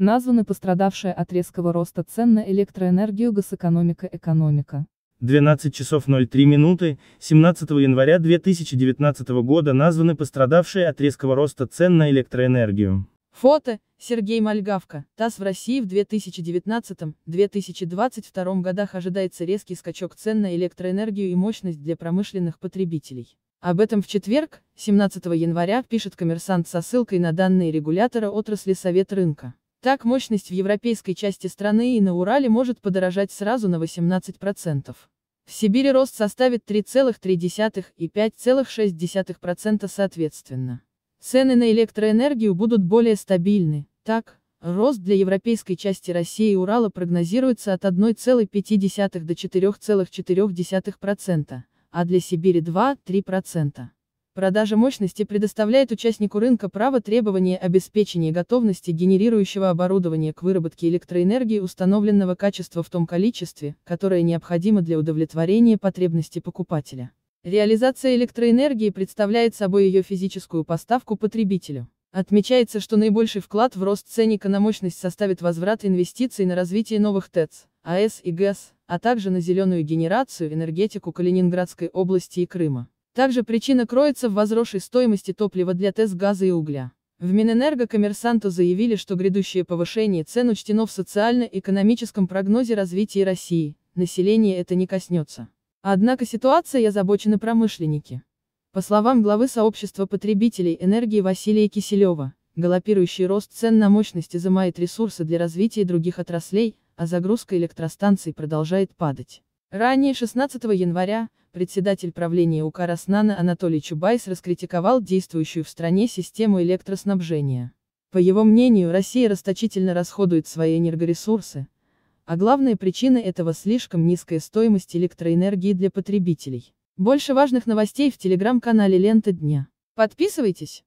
Названы пострадавшие от резкого роста цен на электроэнергию госэкономика экономика. 12 часов 03 минуты, 17 января 2019 года названы пострадавшие от резкого роста цен на электроэнергию. Фото, Сергей Мальгавка. ТАСС в России в 2019-2022 годах ожидается резкий скачок цен на электроэнергию и мощность для промышленных потребителей. Об этом в четверг, 17 января, пишет коммерсант со ссылкой на данные регулятора отрасли Совет рынка. Так, мощность в европейской части страны и на Урале может подорожать сразу на 18%. В Сибири рост составит 3,3 и 5,6% соответственно. Цены на электроэнергию будут более стабильны. Так, рост для европейской части России и Урала прогнозируется от 1,5 до 4,4%, а для Сибири 2-3%. Продажа мощности предоставляет участнику рынка право требования обеспечения готовности генерирующего оборудования к выработке электроэнергии установленного качества в том количестве, которое необходимо для удовлетворения потребностей покупателя. Реализация электроэнергии представляет собой ее физическую поставку потребителю. Отмечается, что наибольший вклад в рост ценника на мощность составит возврат инвестиций на развитие новых ТЭЦ, АЭС и ГЭС, а также на зеленую генерацию, энергетику Калининградской области и Крыма. Также причина кроется в возросшей стоимости топлива для ТЭС газа и угля. В Минэнерго коммерсанту заявили, что грядущее повышение цен учтено в социально-экономическом прогнозе развития России, население это не коснется. Однако ситуация озабочены промышленники. По словам главы сообщества потребителей энергии Василия Киселева, галопирующий рост цен на мощности замает ресурсы для развития других отраслей, а загрузка электростанций продолжает падать. Ранее 16 января, председатель правления УК «Роснана» Анатолий Чубайс раскритиковал действующую в стране систему электроснабжения. По его мнению, Россия расточительно расходует свои энергоресурсы, а главная причина этого слишком низкая стоимость электроэнергии для потребителей. Больше важных новостей в телеграм-канале Лента Дня. Подписывайтесь.